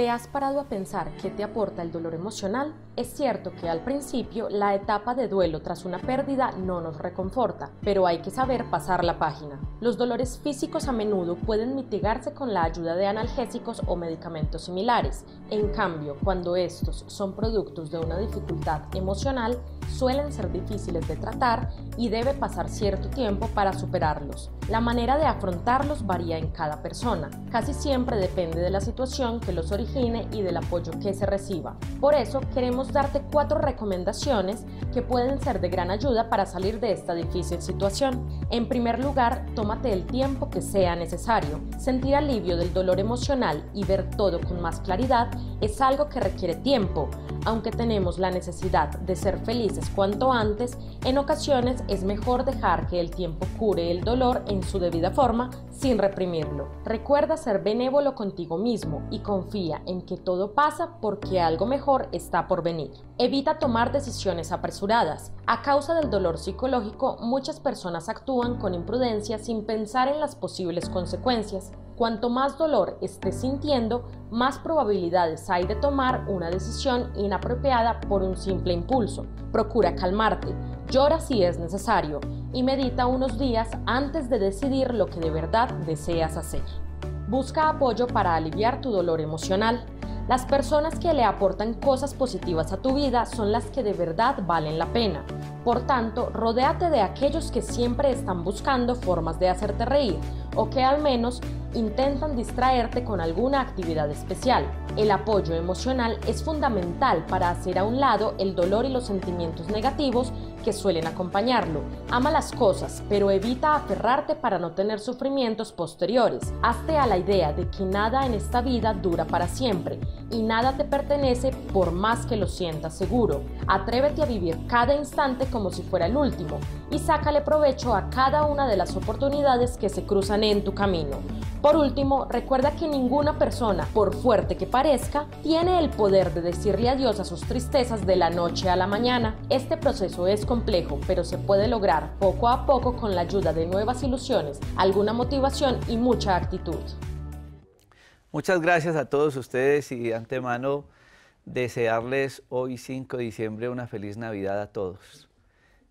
¿Te has parado a pensar qué te aporta el dolor emocional? Es cierto que al principio la etapa de duelo tras una pérdida no nos reconforta, pero hay que saber pasar la página. Los dolores físicos a menudo pueden mitigarse con la ayuda de analgésicos o medicamentos similares. En cambio, cuando estos son productos de una dificultad emocional, suelen ser difíciles de tratar y debe pasar cierto tiempo para superarlos. La manera de afrontarlos varía en cada persona. Casi siempre depende de la situación que los origine y del apoyo que se reciba. Por eso queremos darte cuatro recomendaciones que pueden ser de gran ayuda para salir de esta difícil situación. En primer lugar, tómate el tiempo que sea necesario. Sentir alivio del dolor emocional y ver todo con más claridad es algo que requiere tiempo. Aunque tenemos la necesidad de ser felices cuanto antes, en ocasiones es mejor dejar que el tiempo cure el dolor en su debida forma sin reprimirlo. Recuerda ser benévolo contigo mismo y confía en que todo pasa porque algo mejor está por venir. Evita tomar decisiones apresuradas. A causa del dolor psicológico, muchas personas actúan con imprudencia sin pensar en las posibles consecuencias Cuanto más dolor estés sintiendo, más probabilidades hay de tomar una decisión inapropiada por un simple impulso. Procura calmarte, llora si es necesario y medita unos días antes de decidir lo que de verdad deseas hacer. Busca apoyo para aliviar tu dolor emocional. Las personas que le aportan cosas positivas a tu vida son las que de verdad valen la pena. Por tanto, rodéate de aquellos que siempre están buscando formas de hacerte reír o que al menos intentan distraerte con alguna actividad especial. El apoyo emocional es fundamental para hacer a un lado el dolor y los sentimientos negativos que suelen acompañarlo. Ama las cosas, pero evita aferrarte para no tener sufrimientos posteriores. Hazte a la idea de que nada en esta vida dura para siempre y nada te pertenece por más que lo sientas seguro. Atrévete a vivir cada instante como si fuera el último y sácale provecho a cada una de las oportunidades que se cruzan en tu camino. Por último, recuerda que ninguna persona, por fuerte que parezca, tiene el poder de decirle adiós a sus tristezas de la noche a la mañana. Este proceso es complejo, pero se puede lograr poco a poco con la ayuda de nuevas ilusiones, alguna motivación y mucha actitud. Muchas gracias a todos ustedes y antemano desearles hoy 5 de diciembre una feliz Navidad a todos.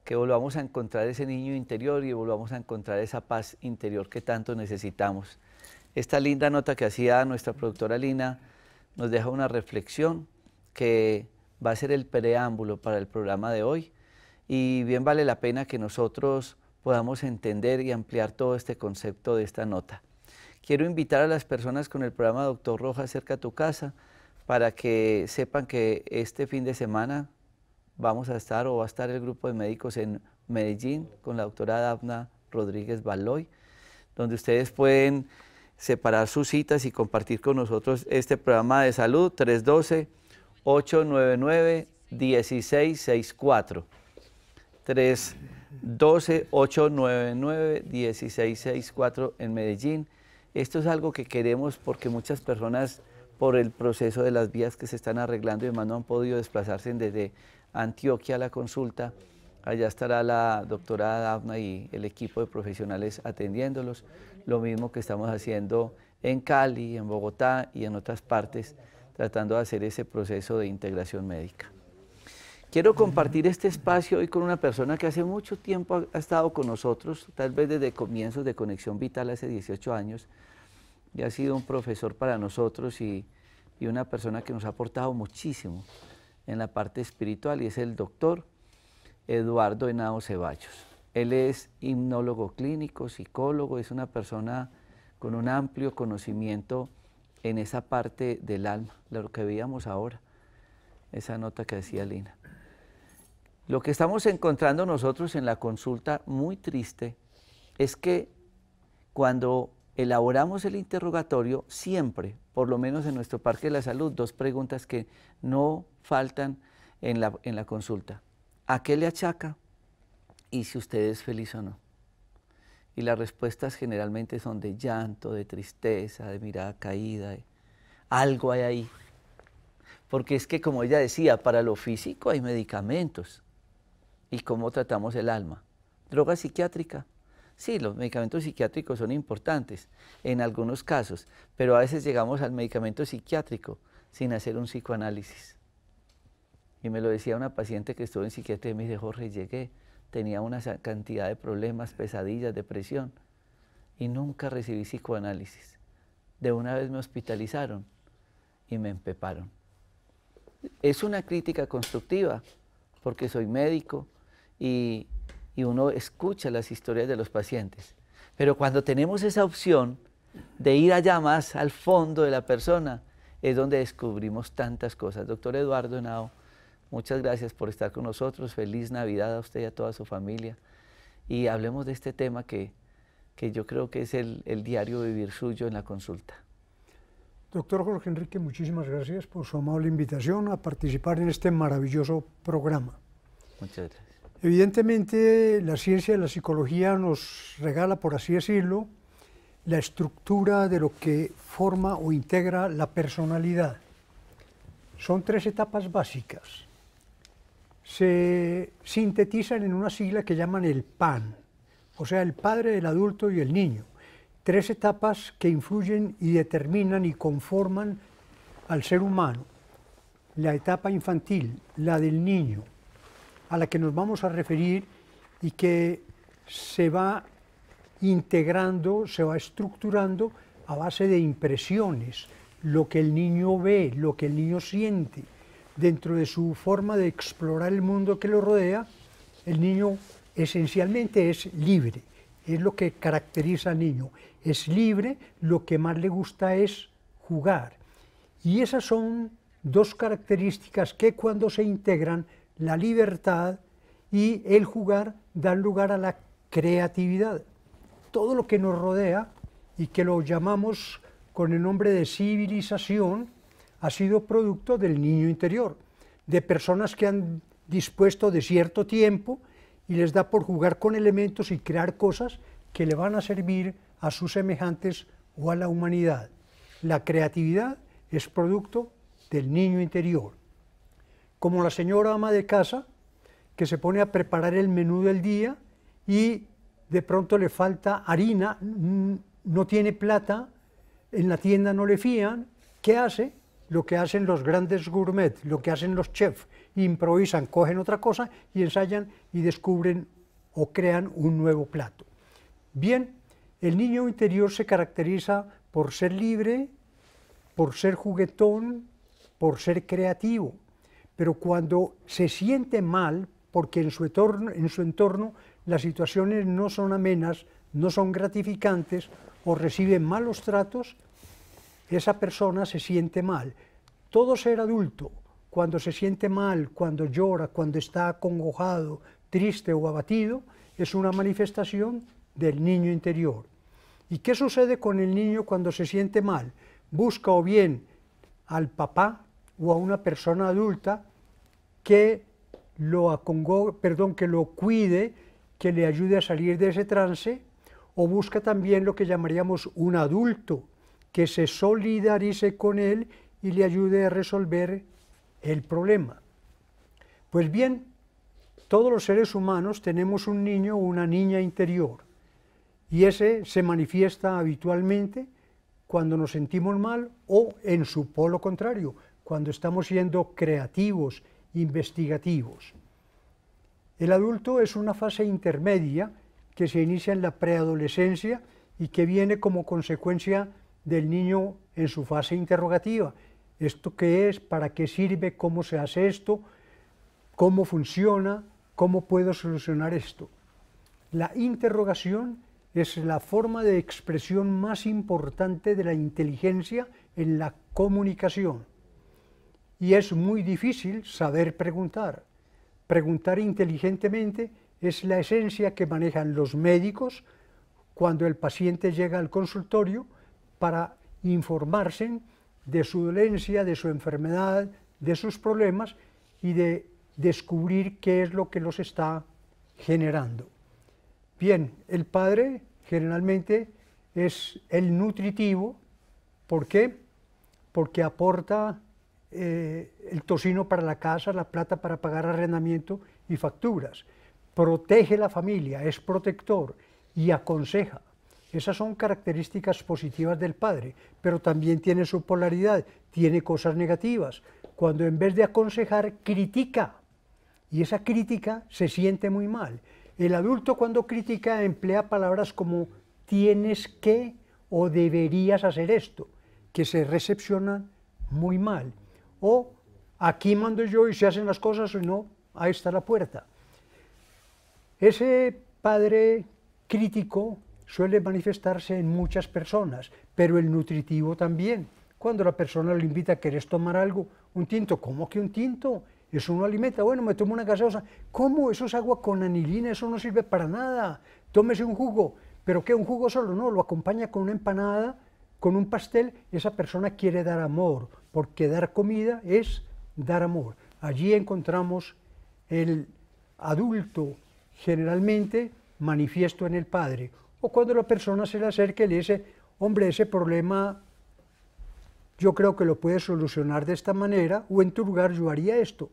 Que volvamos a encontrar ese niño interior y volvamos a encontrar esa paz interior que tanto necesitamos. Esta linda nota que hacía nuestra productora Lina nos deja una reflexión que va a ser el preámbulo para el programa de hoy y bien vale la pena que nosotros podamos entender y ampliar todo este concepto de esta nota. Quiero invitar a las personas con el programa Doctor Roja cerca a tu casa para que sepan que este fin de semana vamos a estar o va a estar el grupo de médicos en Medellín con la doctora Dafna Rodríguez Baloy, donde ustedes pueden separar sus citas y compartir con nosotros este programa de salud 312-899-1664. 312-899-1664 en Medellín. Esto es algo que queremos porque muchas personas por el proceso de las vías que se están arreglando y demás no han podido desplazarse desde Antioquia a la consulta. Allá estará la doctora Dafna y el equipo de profesionales atendiéndolos. Lo mismo que estamos haciendo en Cali, en Bogotá y en otras partes, tratando de hacer ese proceso de integración médica. Quiero compartir este espacio hoy con una persona que hace mucho tiempo ha, estado con nosotros, tal vez desde comienzos de Conexión Vital hace 18 años, y ha sido un profesor para nosotros y, una persona que nos ha aportado muchísimo en la parte espiritual, y es el doctor Eduardo Henao Ceballos. Él es hipnólogo clínico, psicólogo, es una persona con un amplio conocimiento en esa parte del alma, lo que veíamos ahora, esa nota que decía Lina lo que estamos encontrando nosotros en la consulta muy triste es que cuando elaboramos el interrogatorio, siempre, por lo menos en nuestro Parque de la Salud, dos preguntas que no faltan en la, consulta. ¿A qué le achaca? Y si usted es feliz o no. Y las respuestas generalmente son de llanto, de tristeza, de mirada caída. algo hay ahí. Porque es que, como ella decía, para lo físico hay medicamentos y cómo tratamos el alma. Droga psiquiátrica. Sí, los medicamentos psiquiátricos son importantes en algunos casos, pero a veces llegamos al medicamento psiquiátrico sin hacer un psicoanálisis. Y me lo decía una paciente que estuvo en psiquiatría y me dice, Jorge, llegué, tenía una cantidad de problemas, pesadillas, depresión, y nunca recibí psicoanálisis. De una vez me hospitalizaron y me empeparon. Es una crítica constructiva, porque soy médico, y, uno escucha las historias de los pacientes. Pero cuando tenemos esa opción de ir allá más al fondo de la persona, es donde descubrimos tantas cosas. Doctor Eduardo Henao, muchas gracias por estar con nosotros. Feliz Navidad a usted y a toda su familia. Y hablemos de este tema que, yo creo que es el, el diario vivir suyo en la consulta. Doctor Jorge Enrique, muchísimas gracias por su amable invitación a participar en este maravilloso programa. Muchas gracias. Evidentemente, la ciencia de la psicología nos regala, por así decirlo, la estructura de lo que forma o integra la personalidad. Son tres etapas básicas. Se sintetizan en una sigla que llaman el PAN, o sea, el padre, el adulto y el niño. Tres etapas que influyen y determinan y conforman al ser humano. La etapa infantil, la del niño, a la que nos vamos a referir y que se va integrando, se va estructurando a base de impresiones, lo que el niño ve, lo que el niño siente. Dentro de su forma de explorar el mundo que lo rodea, el niño esencialmente es libre, es lo que caracteriza al niño. Es libre, lo que más le gusta es jugar. Y esas son dos características que cuando se integran la libertad y el jugar dan lugar a la creatividad. Todo lo que nos rodea y que lo llamamos con el nombre de civilización ha sido producto del niño interior, de personas que han dispuesto de cierto tiempo y les da por jugar con elementos y crear cosas que le van a servir a sus semejantes o a la humanidad. La creatividad es producto del niño interior como la señora ama de casa que se pone a preparar el menú del día y de pronto le falta harina, mm, no tiene plata, en la tienda no le fían, ¿qué hace? Lo que hacen los grandes gourmet, lo que hacen los chefs, improvisan, cogen otra cosa y ensayan y descubren o crean un nuevo plato. Bien, el niño interior se caracteriza por ser libre, por ser juguetón, por ser creativo pero cuando se siente mal, porque en su, entorno, en su entorno las situaciones no son amenas, no son gratificantes o recibe malos tratos, esa persona se siente mal. Todo ser adulto, cuando se siente mal, cuando llora, cuando está acongojado, triste o abatido, es una manifestación del niño interior. ¿Y qué sucede con el niño cuando se siente mal? Busca o bien al papá o a una persona adulta que lo perdón, que lo cuide, que le ayude a salir de ese trance, o busca también lo que llamaríamos un adulto, que se solidarice con él y le ayude a resolver el problema. Pues bien, todos los seres humanos tenemos un niño o una niña interior, y ese se manifiesta habitualmente cuando nos sentimos mal o en su polo contrario, cuando estamos siendo creativos, investigativos. El adulto es una fase intermedia que se inicia en la preadolescencia y que viene como consecuencia del niño en su fase interrogativa. ¿Esto qué es? ¿Para qué sirve? ¿Cómo se hace esto? ¿Cómo funciona? ¿Cómo puedo solucionar esto? La interrogación es la forma de expresión más importante de la inteligencia en la comunicación y es muy difícil saber preguntar. Preguntar inteligentemente es la esencia que manejan los médicos cuando el paciente llega al consultorio para informarse de su dolencia, de su enfermedad, de sus problemas y de descubrir qué es lo que los está generando. Bien, el padre generalmente es el nutritivo. ¿Por qué? Porque aporta eh, el tocino para la casa, la plata para pagar arrendamiento y facturas. Protege la familia, es protector y aconseja. Esas son características positivas del padre, pero también tiene su polaridad, tiene cosas negativas. Cuando en vez de aconsejar, critica. Y esa crítica se siente muy mal. El adulto cuando critica emplea palabras como tienes que o deberías hacer esto, que se recepcionan muy mal o aquí mando yo y se hacen las cosas o no, ahí está la puerta. Ese padre crítico suele manifestarse en muchas personas, pero el nutritivo también. Cuando la persona le invita, a querer tomar algo? Un tinto, ¿cómo que un tinto? Eso no alimenta. Bueno, me tomo una gaseosa. ¿Cómo? Eso es agua con anilina, eso no sirve para nada. Tómese un jugo. ¿Pero qué? ¿Un jugo solo? No, lo acompaña con una empanada, con un pastel. Esa persona quiere dar amor, porque dar comida es dar amor. Allí encontramos el adulto generalmente manifiesto en el padre, o cuando la persona se le acerca y le dice, hombre, ese problema yo creo que lo puedes solucionar de esta manera, o en tu lugar yo haría esto.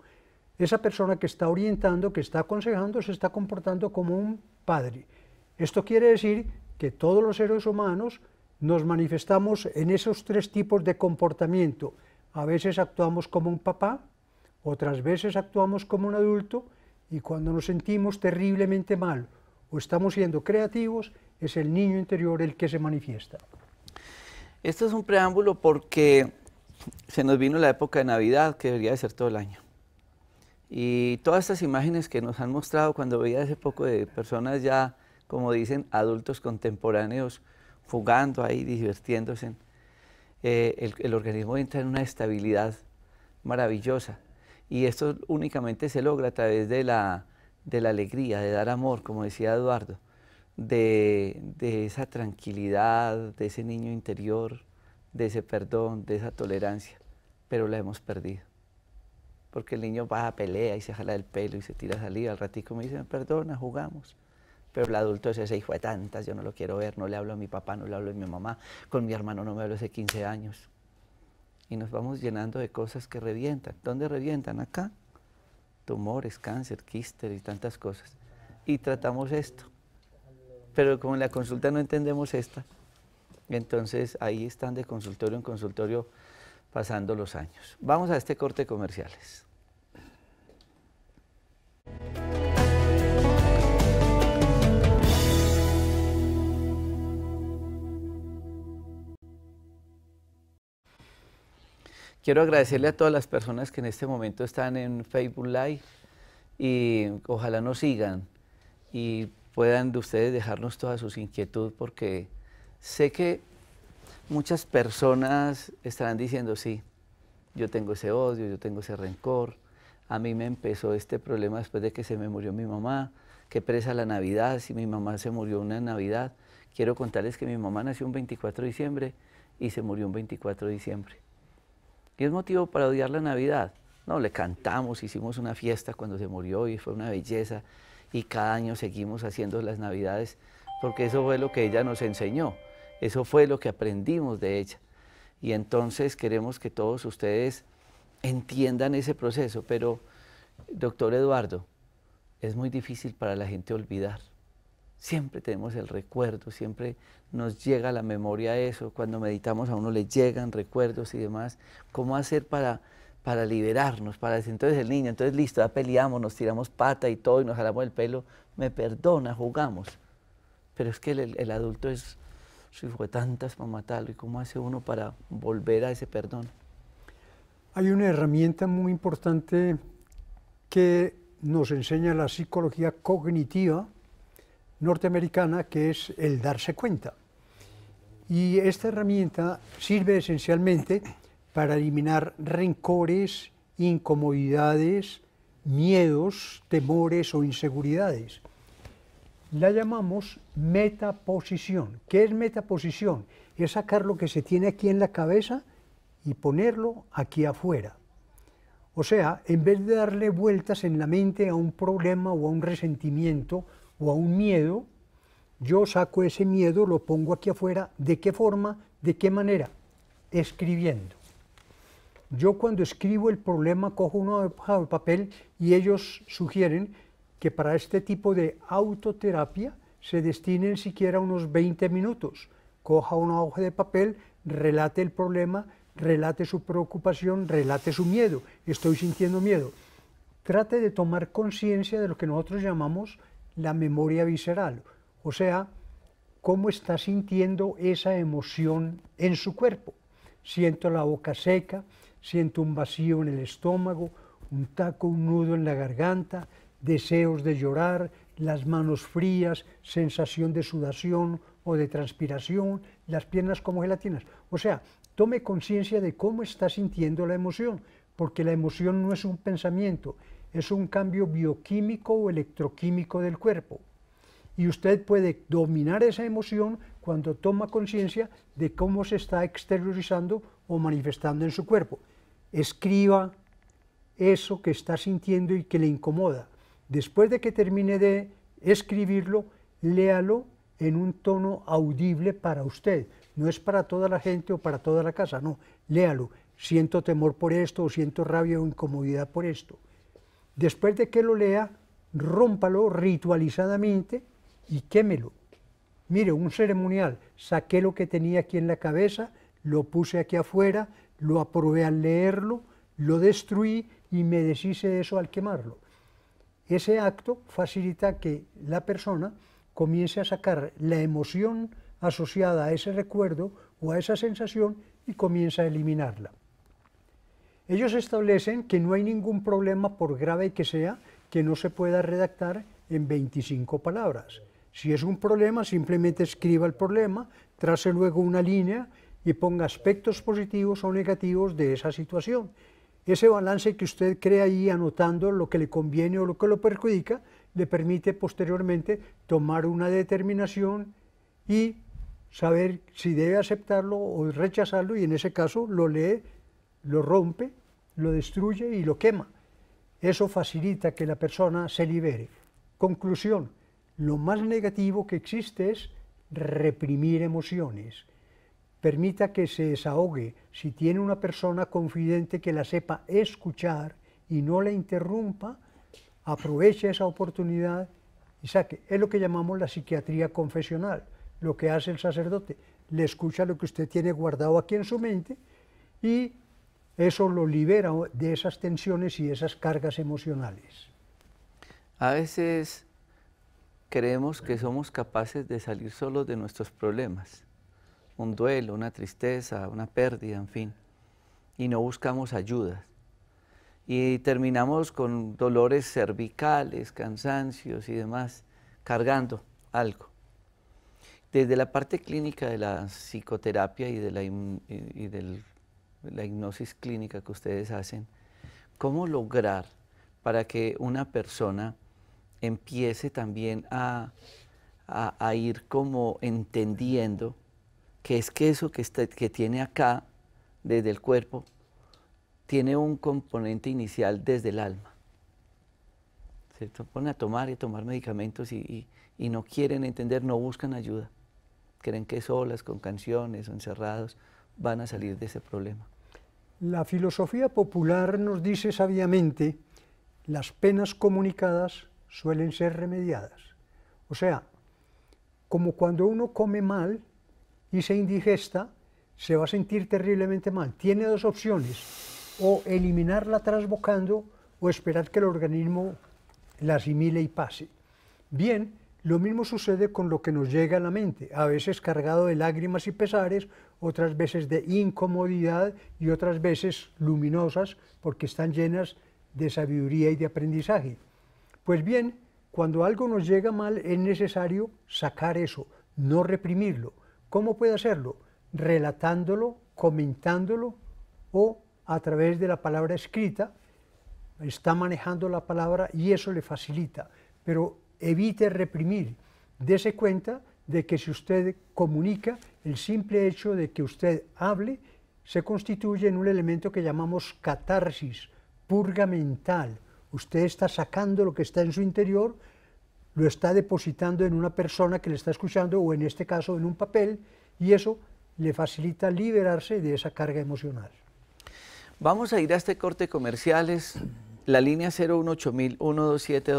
Esa persona que está orientando, que está aconsejando, se está comportando como un padre. Esto quiere decir que todos los seres humanos nos manifestamos en esos tres tipos de comportamiento. A veces actuamos como un papá, otras veces actuamos como un adulto y cuando nos sentimos terriblemente mal o estamos siendo creativos, es el niño interior el que se manifiesta. Esto es un preámbulo porque se nos vino la época de Navidad, que debería ser todo el año. Y todas estas imágenes que nos han mostrado cuando veía hace poco de personas ya, como dicen, adultos contemporáneos, fugando ahí, divirtiéndose, eh, el, organismo entra en una estabilidad maravillosa. Y esto únicamente se logra a través de la, alegría, de dar amor, como decía Eduardo, de, esa tranquilidad, de ese niño interior, de ese perdón, de esa tolerancia. Pero la hemos perdido porque el niño va a pelea y se jala el pelo y se tira saliva. Al ratico me dicen perdona, jugamos pero el adulto es ese hijo de tantas, yo no lo quiero ver, no le hablo a mi papá, no le hablo a mi mamá, con mi hermano no me hablo hace 15 años. Y nos vamos llenando de cosas que revientan. ¿Dónde revientan? Acá. Tumores, cáncer, quíster y tantas cosas. Y tratamos esto. Pero como en la consulta no entendemos esta, entonces ahí están de consultorio en consultorio pasando los años. Vamos a este corte comerciales. Quiero agradecerle a todas las personas que en este momento están en Facebook Live y ojalá nos sigan y puedan de ustedes dejarnos todas sus inquietudes porque sé que muchas personas estarán diciendo, sí, yo tengo ese odio, yo tengo ese rencor, a mí me empezó este problema después de que se me murió mi mamá, qué presa la Navidad, si mi mamá se murió una Navidad. Quiero contarles que mi mamá nació un 24 de diciembre y se murió un 24 de diciembre. Y es motivo para odiar la Navidad. No, le cantamos, hicimos una fiesta cuando se murió y fue una belleza. Y cada año seguimos haciendo las Navidades porque eso fue lo que ella nos enseñó. Eso fue lo que aprendimos de ella. Y entonces queremos que todos ustedes entiendan ese proceso. Pero, doctor Eduardo, es muy difícil para la gente olvidar. Siempre tenemos el recuerdo, siempre nos llega a la memoria eso, cuando meditamos a uno le llegan recuerdos y demás. ¿Cómo hacer para, para liberarnos? Para decir, entonces el niño, entonces listo, ya peleamos, nos tiramos pata y todo y nos jalamos el pelo, me perdona, jugamos. Pero es que el, adulto es, su fue tantas para matarlo, ¿y cómo hace uno para volver a ese perdón? Hay una herramienta muy importante que nos enseña la psicología cognitiva, norteamericana, que es el darse cuenta. Y esta herramienta sirve esencialmente para eliminar rencores, incomodidades, miedos, temores o inseguridades. La llamamos metaposición. ¿Qué es metaposición? Es sacar lo que se tiene aquí en la cabeza y ponerlo aquí afuera. O sea, en vez de darle vueltas en la mente a un problema o a un resentimiento o a un miedo, yo saco ese miedo, lo pongo aquí afuera, ¿de qué forma? ¿De qué manera? Escribiendo. Yo cuando escribo el problema cojo una hoja de papel y ellos sugieren que para este tipo de autoterapia se destinen siquiera unos 20 minutos. Coja una hoja de papel, relate el problema, relate su preocupación, relate su miedo. Estoy sintiendo miedo. Trate de tomar conciencia de lo que nosotros llamamos la memoria visceral, o sea, cómo está sintiendo esa emoción en su cuerpo. Siento la boca seca, siento un vacío en el estómago, un taco, un nudo en la garganta, deseos de llorar, las manos frías, sensación de sudación o de transpiración, las piernas como gelatinas. O sea, tome conciencia de cómo está sintiendo la emoción, porque la emoción no es un pensamiento, es un cambio bioquímico o electroquímico del cuerpo. Y usted puede dominar esa emoción cuando toma conciencia de cómo se está exteriorizando o manifestando en su cuerpo. Escriba eso que está sintiendo y que le incomoda. Después de que termine de escribirlo, léalo en un tono audible para usted. No es para toda la gente o para toda la casa, no. Léalo. Siento temor por esto o siento rabia o incomodidad por esto. Después de que lo lea, rómpalo ritualizadamente y quémelo. Mire, un ceremonial, saqué lo que tenía aquí en la cabeza, lo puse aquí afuera, lo aprobé al leerlo, lo destruí y me deshice eso al quemarlo. Ese acto facilita que la persona comience a sacar la emoción asociada a ese recuerdo o a esa sensación y comienza a eliminarla. Ellos establecen que no hay ningún problema, por grave que sea, que no se pueda redactar en 25 palabras. Si es un problema, simplemente escriba el problema, trace luego una línea y ponga aspectos positivos o negativos de esa situación. Ese balance que usted crea ahí anotando lo que le conviene o lo que lo perjudica, le permite posteriormente tomar una determinación y saber si debe aceptarlo o rechazarlo y en ese caso lo lee, lo rompe lo destruye y lo quema. Eso facilita que la persona se libere. Conclusión, lo más negativo que existe es reprimir emociones. Permita que se desahogue si tiene una persona confidente que la sepa escuchar y no la interrumpa, aproveche esa oportunidad y saque. Es lo que llamamos la psiquiatría confesional, lo que hace el sacerdote. Le escucha lo que usted tiene guardado aquí en su mente y eso lo libera de esas tensiones y esas cargas emocionales. A veces creemos que somos capaces de salir solos de nuestros problemas, un duelo, una tristeza, una pérdida, en fin, y no buscamos ayuda. Y terminamos con dolores cervicales, cansancios y demás, cargando algo. Desde la parte clínica de la psicoterapia y, de la, del la hipnosis clínica que ustedes hacen, ¿cómo lograr para que una persona empiece también a, ir como entendiendo que es que eso que, este, que tiene acá desde el cuerpo tiene un componente inicial desde el alma? Se pone a tomar y tomar medicamentos y, no quieren entender, no buscan ayuda. Creen que solas, con canciones, o encerrados, van a salir de ese problema. La filosofía popular nos dice sabiamente, las penas comunicadas suelen ser remediadas. O sea, como cuando uno come mal y se indigesta, se va a sentir terriblemente mal. Tiene dos opciones, o eliminarla trasbocando o esperar que el organismo la asimile y pase. Bien, lo mismo sucede con lo que nos llega a la mente, a veces cargado de lágrimas y pesares, otras veces de incomodidad y otras veces luminosas porque están llenas de sabiduría y de aprendizaje. Pues bien, cuando algo nos llega mal es necesario sacar eso, no reprimirlo. ¿Cómo puede hacerlo? Relatándolo, comentándolo o a través de la palabra escrita. Está manejando la palabra y eso le facilita. Pero evite reprimir. Dese cuenta de que si usted comunica, el simple hecho de que usted hable se constituye en un elemento que llamamos catarsis, purga mental. Usted está sacando lo que está en su interior, lo está depositando en una persona que le está escuchando o en este caso en un papel y eso le facilita liberarse de esa carga emocional. Vamos a ir a este corte comerciales. La línea 018000 127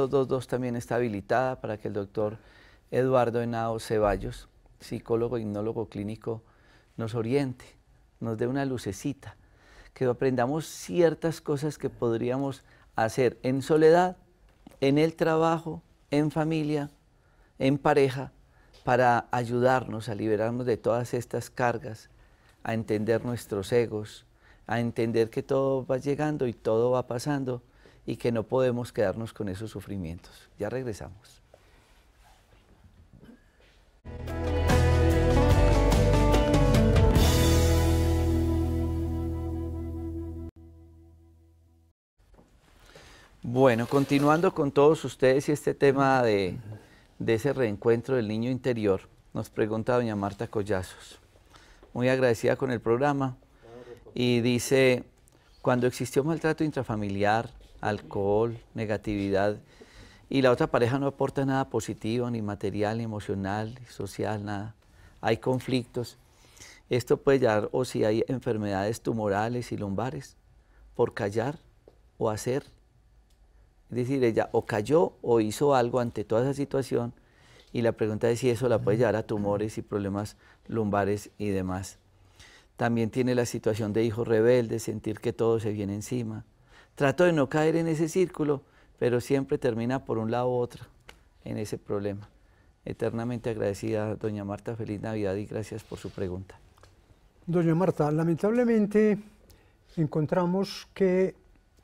también está habilitada para que el doctor Eduardo Henao Ceballos, psicólogo e hipnólogo clínico, nos oriente, nos dé una lucecita, que aprendamos ciertas cosas que podríamos hacer en soledad, en el trabajo, en familia, en pareja, para ayudarnos a liberarnos de todas estas cargas, a entender nuestros egos, a entender que todo va llegando y todo va pasando y que no podemos quedarnos con esos sufrimientos. Ya regresamos. Bueno, continuando con todos ustedes y este tema de, ese reencuentro del niño interior, nos pregunta doña Marta Collazos, muy agradecida con el programa, y dice, cuando existió maltrato intrafamiliar, alcohol, negatividad. Y la otra pareja no aporta nada positivo, ni material, ni emocional, ni social, nada. Hay conflictos. Esto puede llevar o si hay enfermedades tumorales y lumbares por callar o hacer. Es decir, ella o cayó o hizo algo ante toda esa situación y la pregunta es si eso la puede llevar a tumores y problemas lumbares y demás. También tiene la situación de hijo rebelde, sentir que todo se viene encima Trato de no caer en ese círculo, pero siempre termina por un lado u otro en ese problema. Eternamente agradecida, doña Marta, feliz Navidad y gracias por su pregunta. Doña Marta, lamentablemente encontramos que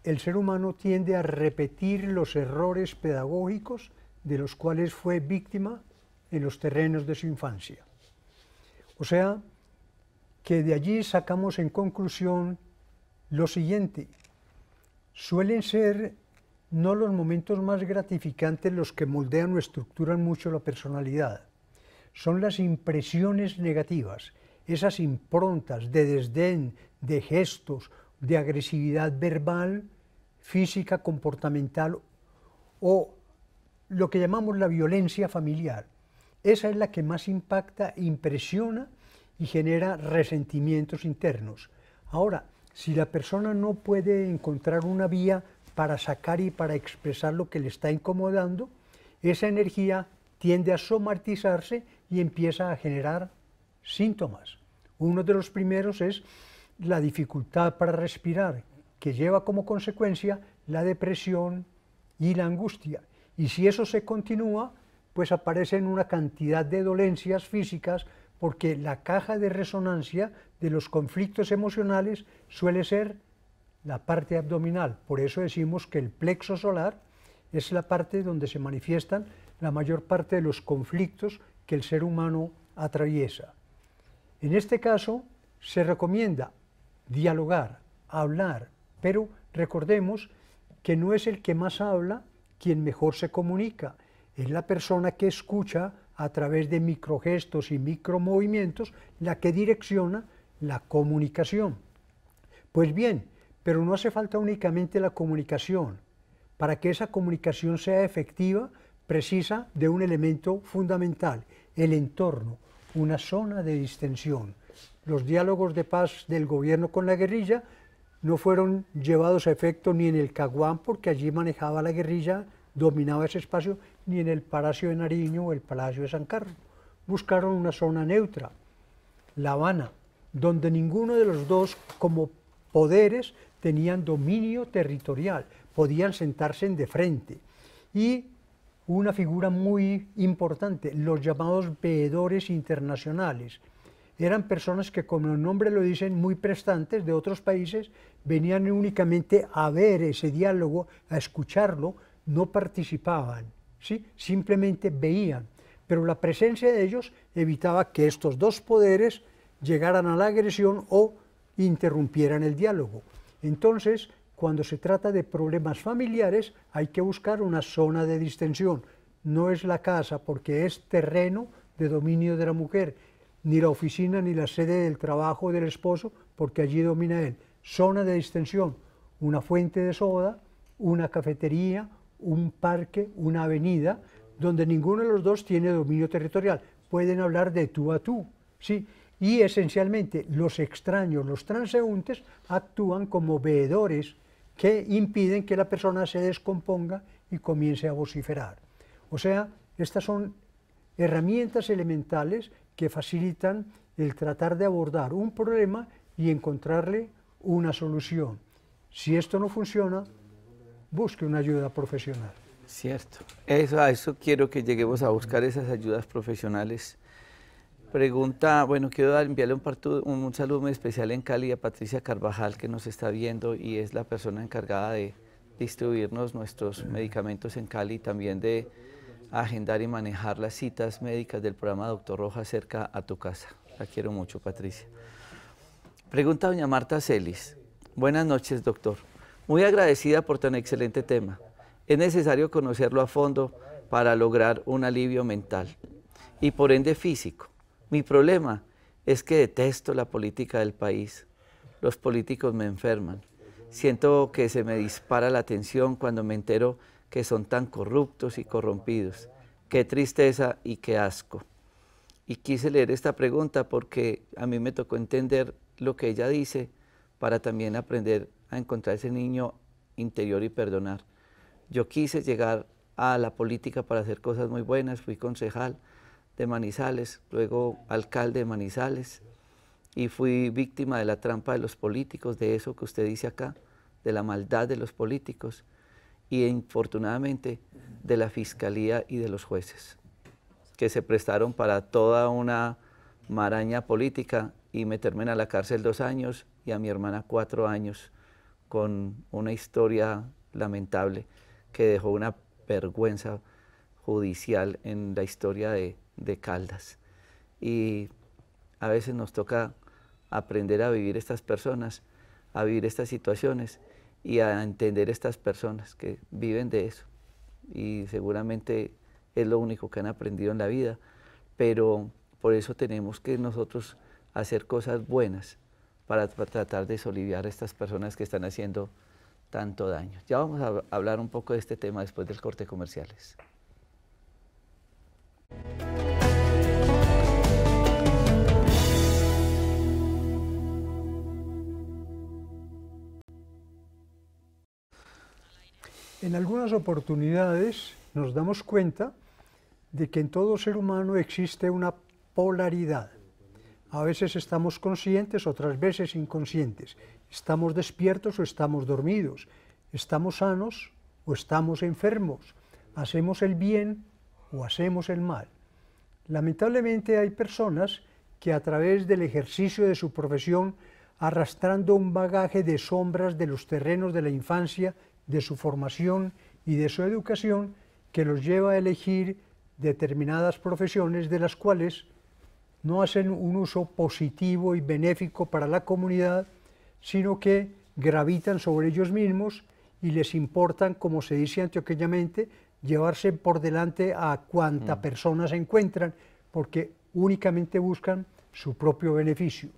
el ser humano tiende a repetir los errores pedagógicos de los cuales fue víctima en los terrenos de su infancia. O sea, que de allí sacamos en conclusión lo siguiente, Suelen ser no los momentos más gratificantes los que moldean o estructuran mucho la personalidad. Son las impresiones negativas, esas improntas de desdén, de gestos, de agresividad verbal, física, comportamental o lo que llamamos la violencia familiar. Esa es la que más impacta, impresiona y genera resentimientos internos. Ahora, si la persona no puede encontrar una vía para sacar y para expresar lo que le está incomodando, esa energía tiende a somatizarse y empieza a generar síntomas. Uno de los primeros es la dificultad para respirar, que lleva como consecuencia la depresión y la angustia. Y si eso se continúa, pues aparecen una cantidad de dolencias físicas porque la caja de resonancia de los conflictos emocionales suele ser la parte abdominal. Por eso decimos que el plexo solar es la parte donde se manifiestan la mayor parte de los conflictos que el ser humano atraviesa. En este caso, se recomienda dialogar, hablar, pero recordemos que no es el que más habla quien mejor se comunica, es la persona que escucha a través de microgestos y micromovimientos la que direcciona la comunicación. Pues bien, pero no hace falta únicamente la comunicación. Para que esa comunicación sea efectiva, precisa de un elemento fundamental, el entorno, una zona de distensión. Los diálogos de paz del gobierno con la guerrilla no fueron llevados a efecto ni en el Caguán, porque allí manejaba la guerrilla, dominaba ese espacio, ni en el Palacio de Nariño o el Palacio de San Carlos. Buscaron una zona neutra, La Habana, donde ninguno de los dos como poderes tenían dominio territorial, podían sentarse de frente. Y una figura muy importante, los llamados veedores internacionales. Eran personas que, como el nombre lo dicen, muy prestantes de otros países, venían únicamente a ver ese diálogo, a escucharlo, no participaban, ¿sí? simplemente veían. Pero la presencia de ellos evitaba que estos dos poderes llegaran a la agresión o interrumpieran el diálogo. Entonces, cuando se trata de problemas familiares, hay que buscar una zona de distensión. No es la casa porque es terreno de dominio de la mujer, ni la oficina ni la sede del trabajo del esposo porque allí domina él. Zona de distensión, una fuente de soda, una cafetería, un parque, una avenida, donde ninguno de los dos tiene dominio territorial. Pueden hablar de tú a tú, ¿sí? y esencialmente los extraños, los transeúntes, actúan como veedores que impiden que la persona se descomponga y comience a vociferar. O sea, estas son herramientas elementales que facilitan el tratar de abordar un problema y encontrarle una solución. Si esto no funciona, busque una ayuda profesional. Cierto. Eso, a eso quiero que lleguemos a buscar esas ayudas profesionales Pregunta, bueno, quiero enviarle un, saludo muy especial en Cali a Patricia Carvajal, que nos está viendo y es la persona encargada de distribuirnos nuestros medicamentos en Cali, y también de agendar y manejar las citas médicas del programa Doctor Roja cerca a tu casa. La quiero mucho, Patricia. Pregunta doña Marta Celis. Buenas noches, doctor. Muy agradecida por tan excelente tema. Es necesario conocerlo a fondo para lograr un alivio mental y por ende físico mi problema es que detesto la política del país. Los políticos me enferman. Siento que se me dispara la atención cuando me entero que son tan corruptos y corrompidos. Qué tristeza y qué asco. Y quise leer esta pregunta porque a mí me tocó entender lo que ella dice para también aprender a encontrar ese niño interior y perdonar. Yo quise llegar a la política para hacer cosas muy buenas, fui concejal, de Manizales, luego alcalde de Manizales, y fui víctima de la trampa de los políticos, de eso que usted dice acá, de la maldad de los políticos y infortunadamente de la fiscalía y de los jueces, que se prestaron para toda una maraña política y meterme en la cárcel dos años y a mi hermana cuatro años con una historia lamentable que dejó una vergüenza judicial en la historia de, de Caldas. Y a veces nos toca aprender a vivir estas personas, a vivir estas situaciones y a entender estas personas que viven de eso. Y seguramente es lo único que han aprendido en la vida, pero por eso tenemos que nosotros hacer cosas buenas para tratar de soliviar a estas personas que están haciendo tanto daño. Ya vamos a hablar un poco de este tema después del corte comerciales. En algunas oportunidades nos damos cuenta de que en todo ser humano existe una polaridad. A veces estamos conscientes, otras veces inconscientes. Estamos despiertos o estamos dormidos. Estamos sanos o estamos enfermos. Hacemos el bien o hacemos el mal. Lamentablemente hay personas que a través del ejercicio de su profesión, arrastrando un bagaje de sombras de los terrenos de la infancia de su formación y de su educación que los lleva a elegir determinadas profesiones de las cuales no hacen un uso positivo y benéfico para la comunidad, sino que gravitan sobre ellos mismos y les importan, como se dice antioqueñamente, llevarse por delante a cuanta mm. persona se encuentran, porque únicamente buscan su propio beneficio.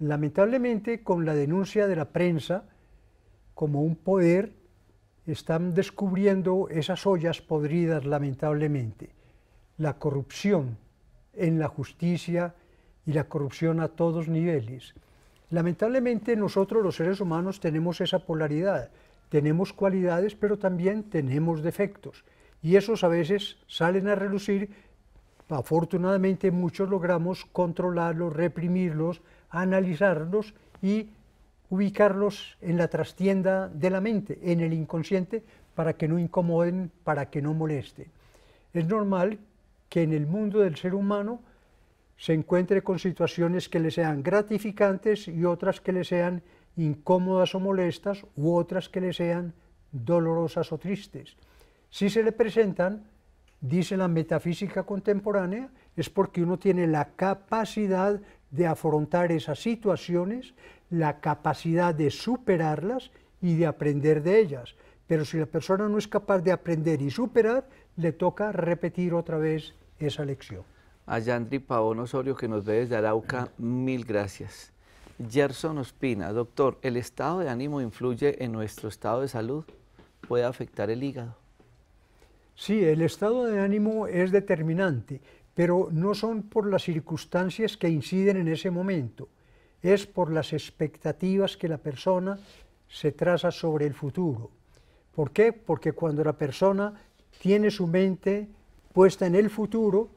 Lamentablemente, con la denuncia de la prensa como un poder están descubriendo esas ollas podridas lamentablemente, la corrupción en la justicia y la corrupción a todos niveles. Lamentablemente nosotros los seres humanos tenemos esa polaridad, tenemos cualidades pero también tenemos defectos y esos a veces salen a relucir, afortunadamente muchos logramos controlarlos, reprimirlos, analizarlos y ubicarlos en la trastienda de la mente, en el inconsciente, para que no incomoden, para que no molesten. Es normal que en el mundo del ser humano se encuentre con situaciones que le sean gratificantes y otras que le sean incómodas o molestas u otras que le sean dolorosas o tristes. Si se le presentan, dice la metafísica contemporánea, es porque uno tiene la capacidad de afrontar esas situaciones, la capacidad de superarlas y de aprender de ellas. Pero si la persona no es capaz de aprender y superar, le toca repetir otra vez esa lección. A Yandri Osorio, que nos ve desde Arauca, mil gracias. Gerson Ospina, doctor, ¿el estado de ánimo influye en nuestro estado de salud? ¿Puede afectar el hígado? Sí, el estado de ánimo es determinante, pero no son por las circunstancias que inciden en ese momento es por las expectativas que la persona se traza sobre el futuro. ¿Por qué? Porque cuando la persona tiene su mente puesta en el futuro,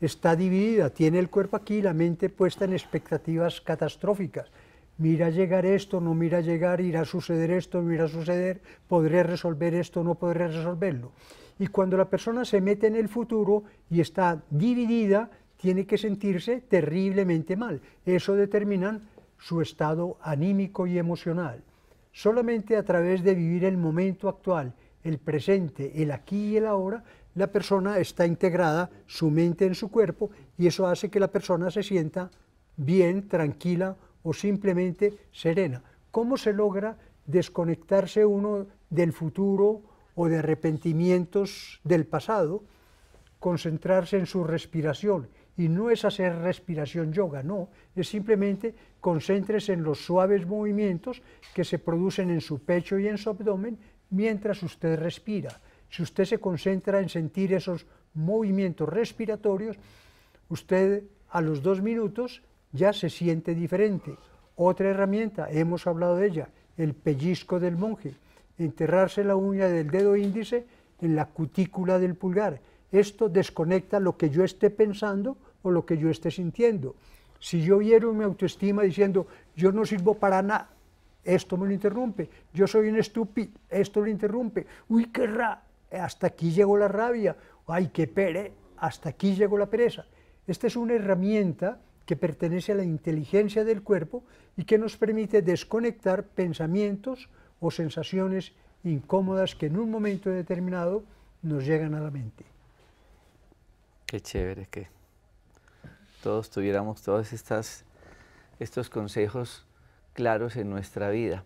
está dividida, tiene el cuerpo aquí, la mente puesta en expectativas catastróficas. Mira llegar esto, no mira llegar, irá a suceder esto, no irá a suceder, podré resolver esto, no podré resolverlo. Y cuando la persona se mete en el futuro y está dividida, tiene que sentirse terriblemente mal. Eso determinan su estado anímico y emocional. Solamente a través de vivir el momento actual, el presente, el aquí y el ahora, la persona está integrada, su mente en su cuerpo, y eso hace que la persona se sienta bien, tranquila o simplemente serena. ¿Cómo se logra desconectarse uno del futuro o de arrepentimientos del pasado? Concentrarse en su respiración, y no es hacer respiración yoga, no, es simplemente concéntrese en los suaves movimientos que se producen en su pecho y en su abdomen mientras usted respira. Si usted se concentra en sentir esos movimientos respiratorios, usted a los dos minutos ya se siente diferente. Otra herramienta, hemos hablado de ella, el pellizco del monje, enterrarse la uña del dedo índice en la cutícula del pulgar esto desconecta lo que yo esté pensando o lo que yo esté sintiendo. Si yo hiero mi autoestima diciendo, yo no sirvo para nada, esto me lo interrumpe, yo soy un estúpido, esto lo interrumpe, uy, qué ra, hasta aquí llegó la rabia, ay, qué pere, hasta aquí llegó la pereza. Esta es una herramienta que pertenece a la inteligencia del cuerpo y que nos permite desconectar pensamientos o sensaciones incómodas que en un momento determinado nos llegan a la mente. Qué chévere que todos tuviéramos todos estas, estos consejos claros en nuestra vida.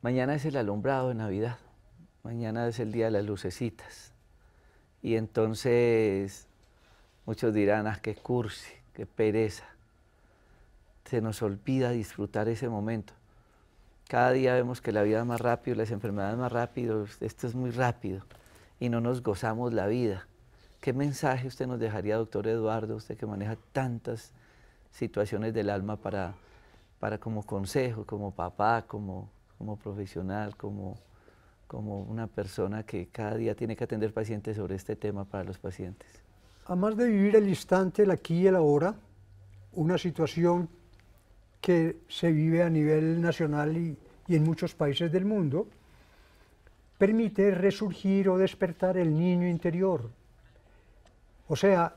Mañana es el alumbrado de Navidad, mañana es el día de las lucecitas. Y entonces muchos dirán, ah, qué cursi, qué pereza. Se nos olvida disfrutar ese momento. Cada día vemos que la vida es más rápido, las enfermedades más rápidas, esto es muy rápido y no nos gozamos la vida. ¿Qué mensaje usted nos dejaría, doctor Eduardo, usted que maneja tantas situaciones del alma para, para como consejo, como papá, como, como profesional, como, como una persona que cada día tiene que atender pacientes sobre este tema para los pacientes? Además de vivir el instante, el aquí y el ahora, una situación que se vive a nivel nacional y, y en muchos países del mundo, permite resurgir o despertar el niño interior, o sea,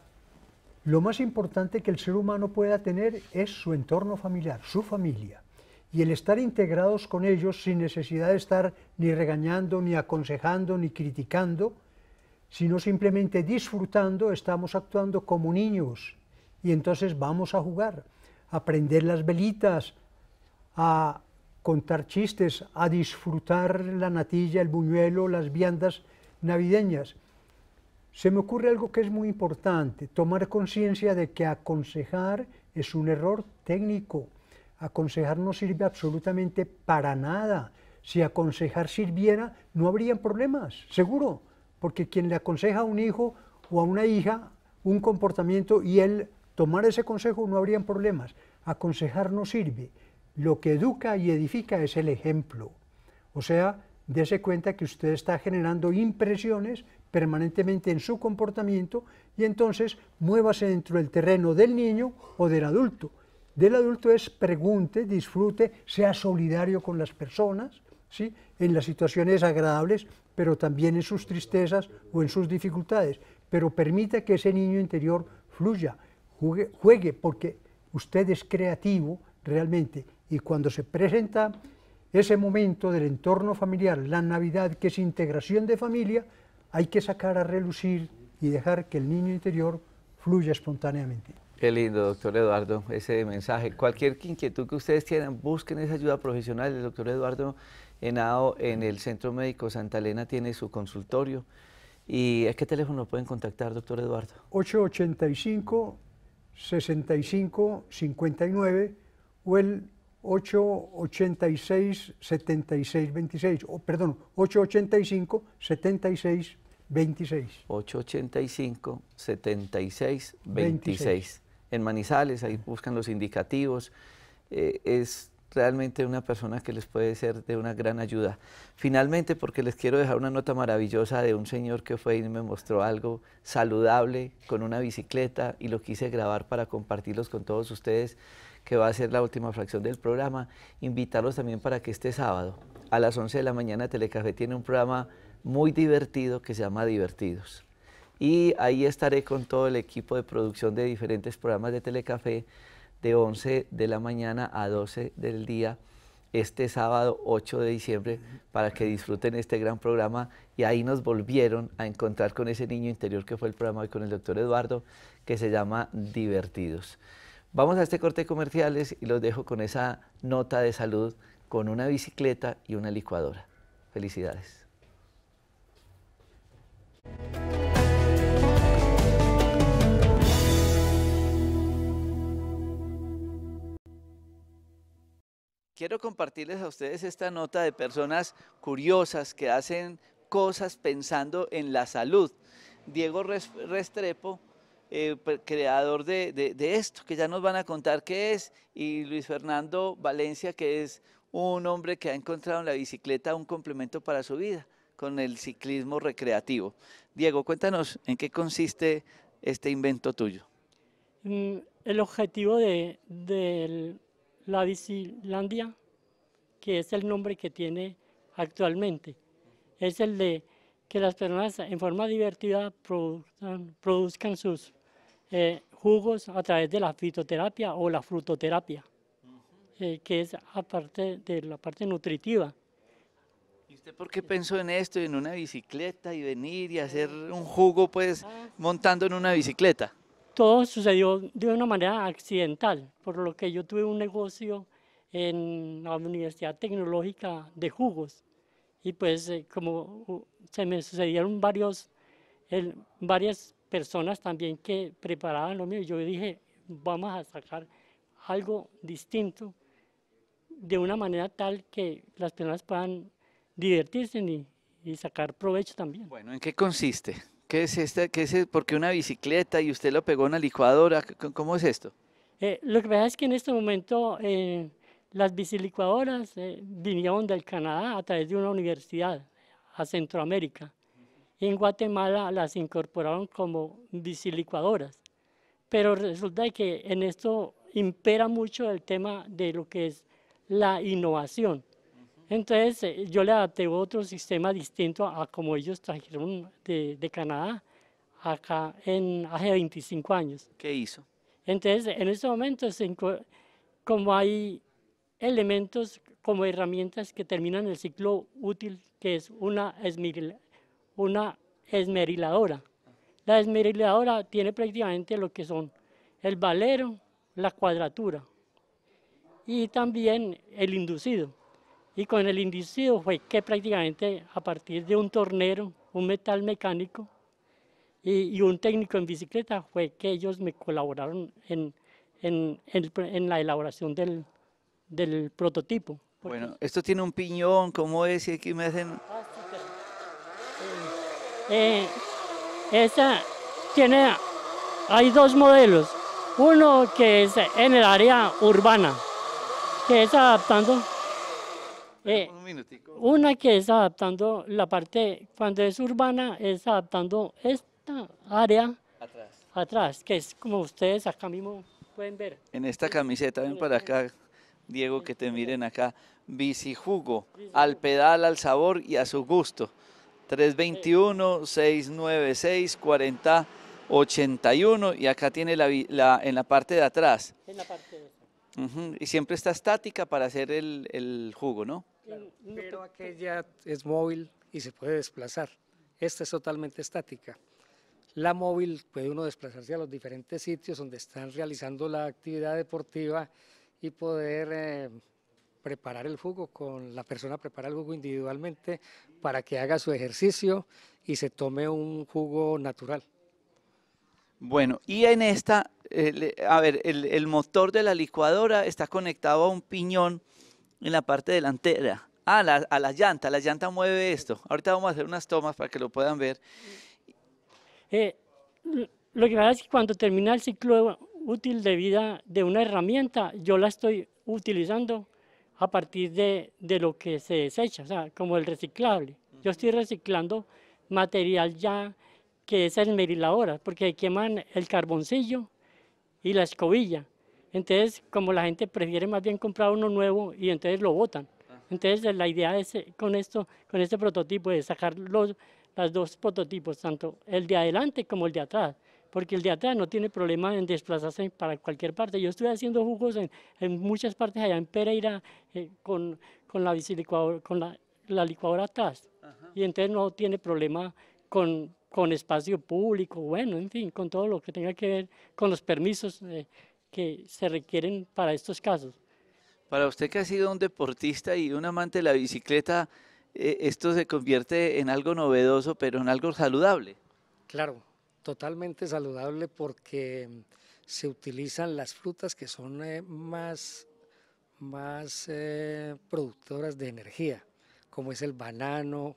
lo más importante que el ser humano pueda tener es su entorno familiar, su familia. Y el estar integrados con ellos sin necesidad de estar ni regañando, ni aconsejando, ni criticando, sino simplemente disfrutando, estamos actuando como niños. Y entonces vamos a jugar, a prender las velitas, a contar chistes, a disfrutar la natilla, el buñuelo, las viandas navideñas se me ocurre algo que es muy importante, tomar conciencia de que aconsejar es un error técnico. Aconsejar no sirve absolutamente para nada. Si aconsejar sirviera, no habrían problemas, seguro, porque quien le aconseja a un hijo o a una hija un comportamiento y él tomar ese consejo, no habrían problemas. Aconsejar no sirve. Lo que educa y edifica es el ejemplo. O sea, dése cuenta que usted está generando impresiones permanentemente en su comportamiento y entonces muévase dentro del terreno del niño o del adulto. Del adulto es pregunte, disfrute, sea solidario con las personas, ¿sí? en las situaciones agradables, pero también en sus tristezas o en sus dificultades, pero permita que ese niño interior fluya, juegue, juegue porque usted es creativo realmente y cuando se presenta ese momento del entorno familiar, la Navidad que es integración de familia, hay que sacar a relucir y dejar que el niño interior fluya espontáneamente. Qué lindo, doctor Eduardo, ese mensaje. Cualquier inquietud que ustedes tengan, busquen esa ayuda profesional. El doctor Eduardo Henao en el Centro Médico Santa Elena tiene su consultorio. ¿Y a qué teléfono pueden contactar, doctor Eduardo? 885-65-59 o el 886-7626, O perdón, 885-7626. 26. 885 76 26. En Manizales, ahí buscan los indicativos. Eh, es realmente una persona que les puede ser de una gran ayuda. Finalmente, porque les quiero dejar una nota maravillosa de un señor que fue y me mostró algo saludable con una bicicleta y lo quise grabar para compartirlos con todos ustedes, que va a ser la última fracción del programa. Invitarlos también para que este sábado a las 11 de la mañana telecafé tiene un programa muy divertido que se llama Divertidos. Y ahí estaré con todo el equipo de producción de diferentes programas de Telecafé de 11 de la mañana a 12 del día este sábado 8 de diciembre para que disfruten este gran programa y ahí nos volvieron a encontrar con ese niño interior que fue el programa hoy con el doctor Eduardo que se llama Divertidos. Vamos a este corte comerciales y los dejo con esa nota de salud con una bicicleta y una licuadora. Felicidades. Quiero compartirles a ustedes esta nota de personas curiosas que hacen cosas pensando en la salud. Diego Restrepo, eh, creador de, de esto, que ya nos van a contar qué es, y Luis Fernando Valencia, que es un hombre que ha encontrado en la bicicleta un complemento para su vida con el ciclismo recreativo. Diego, cuéntanos en qué consiste este invento tuyo. Mm, el objetivo de, la Bicilandia, que es el nombre que tiene actualmente, es el de que las personas en forma divertida produzcan, sus eh, jugos a través de la fitoterapia o la frutoterapia, eh, que es aparte de la parte nutritiva ¿Usted por qué pensó en esto en una bicicleta y venir y hacer un jugo pues ah, montando en una bicicleta? Todo sucedió de una manera accidental, por lo que yo tuve un negocio en la Universidad Tecnológica de Jugos y pues eh, como uh, se me sucedieron varios, varias personas también que preparaban lo mío yo dije vamos a sacar algo distinto de una manera tal que las personas puedan divertirse y, sacar provecho también. Bueno, ¿en qué consiste? ¿Qué es esta? ¿Qué es, porque una bicicleta y usted lo pegó en una licuadora? ¿Cómo es esto? Eh, lo que pasa es que en este momento eh, las bicilicuadoras eh, vinieron del Canadá a través de una universidad a Centroamérica. Y en Guatemala las incorporaron como bicilicuadoras. Pero resulta que en esto impera mucho el tema de lo que es la innovación. Entonces eh, yo le adapté otro sistema distinto a como ellos trajeron de, Canadá acá en hace 25 años. ¿Qué hizo? Entonces en ese momento como hay elementos como herramientas que terminan el ciclo útil que es una, una esmeriladora. La esmeriladora tiene prácticamente lo que son el valero, la cuadratura y también el inducido. Y con el inducido fue que prácticamente a partir de un tornero, un metal mecánico y, un técnico en bicicleta fue que ellos me colaboraron en, en, la elaboración del, prototipo. Bueno, esto tiene un piñón, ¿cómo es? Y aquí me hacen... Eh, eh, tiene, hay dos modelos. Uno que es en el área urbana, que es adaptando eh, una que es adaptando la parte, cuando es urbana, es adaptando esta área atrás, atrás que es como ustedes acá mismo pueden ver. En esta camiseta, ven para acá, Diego, que te miren acá. Bicijugo, al pedal, al sabor y a su gusto. 321-696-4081 y acá tiene la, en la parte de atrás. En la parte de atrás Y siempre está estática para hacer el jugo, ¿no? Mm, pero aquella es móvil y se puede desplazar. Esta es totalmente estática. La móvil puede uno desplazarse a los diferentes sitios donde están realizando la actividad deportiva y poder eh, preparar el jugo con la persona prepara el jugo individualmente para que haga su ejercicio y se tome un jugo natural. Bueno, y en esta, eh, a ver, el, el motor de la licuadora está conectado a un piñón en la parte delantera. Ah, a la llanta, la llanta mueve esto. Ahorita vamos a hacer unas tomas para que lo puedan ver. Eh, lo que pasa es que cuando termina el ciclo útil de vida de una herramienta, yo la estoy utilizando a partir de, lo que se desecha, o sea, como el reciclable. Yo estoy reciclando material ya que es el meriladora, porque queman el carboncillo y la escobilla. Entonces, como la gente prefiere más bien comprar uno nuevo y entonces lo botan. Entonces, eh, la idea es eh, con esto, con este prototipo de sacar los los dos prototipos, tanto el de adelante como el de atrás, porque el de atrás no tiene problema en desplazarse para cualquier parte. Yo estuve haciendo jugos en, muchas partes allá en Pereira eh, con, la, licuadora, con la, licuadora atrás, y entonces no tiene problema con, con espacio público, bueno, en fin, con todo lo que tenga que ver con los permisos. de que se requieren para estos casos. Para usted que ha sido un deportista y un amante de la bicicleta, eh, esto se convierte en algo novedoso, pero en algo saludable. Claro, totalmente saludable porque se utilizan las frutas que son eh, más, más eh, productoras de energía, como es el banano,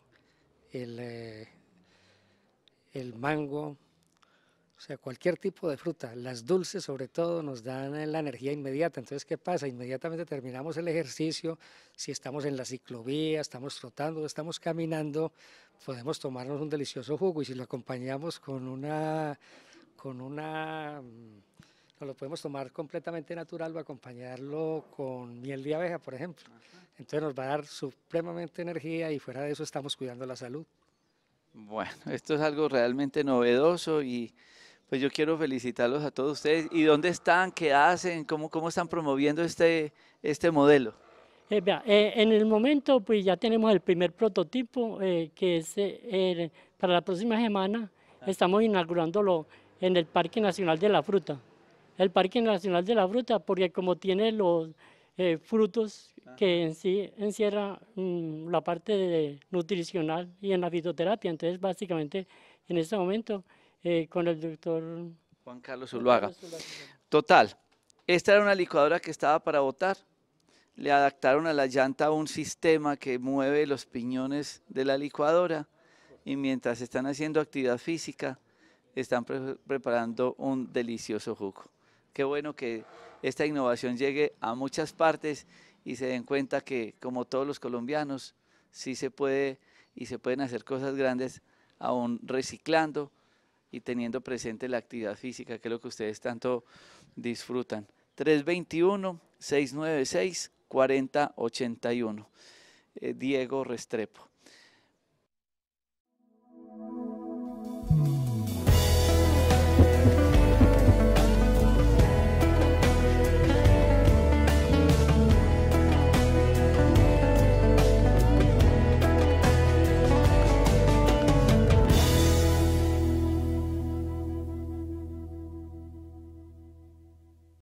el mango, o sea, cualquier tipo de fruta, las dulces sobre todo, nos dan eh, la energía inmediata. Entonces, ¿qué pasa? Inmediatamente terminamos el ejercicio, si estamos en la ciclovía, estamos trotando, estamos caminando, podemos tomarnos un delicioso jugo y si lo acompañamos con una... Con una mm, no lo podemos tomar completamente natural o acompañarlo con miel de abeja, por ejemplo. Entonces nos va a dar supremamente energía y fuera de eso estamos cuidando la salud. Bueno, esto es algo realmente novedoso y pues yo quiero felicitarlos a todos ustedes. ¿Y dónde están? ¿Qué hacen? ¿Cómo, cómo están promoviendo este, este modelo? Eh, eh, en el momento pues ya tenemos el primer prototipo eh, que es para la próxima semana. Estamos inaugurándolo en el Parque Nacional de la Fruta. El Parque Nacional de la Fruta porque como tiene los frutos que en sí encierra mm, la parte nutricional y en la fitoterapia. Entonces básicamente en este momento eh, con el doctor Juan Carlos Zuluaga. Total, esta era una licuadora que estaba para botar. Le adaptaron a la llanta un sistema que mueve los piñones de la licuadora y mientras están haciendo actividad física, están preparando un delicioso jugo. Qué bueno que esta innovación llegue a muchas partes y se den cuenta que, como todos los colombianos, sí se puede y se pueden hacer cosas grandes aún reciclando y teniendo presente la actividad física, que es lo que ustedes tanto disfrutan. 321-696-4081. Eh, Diego Restrepo.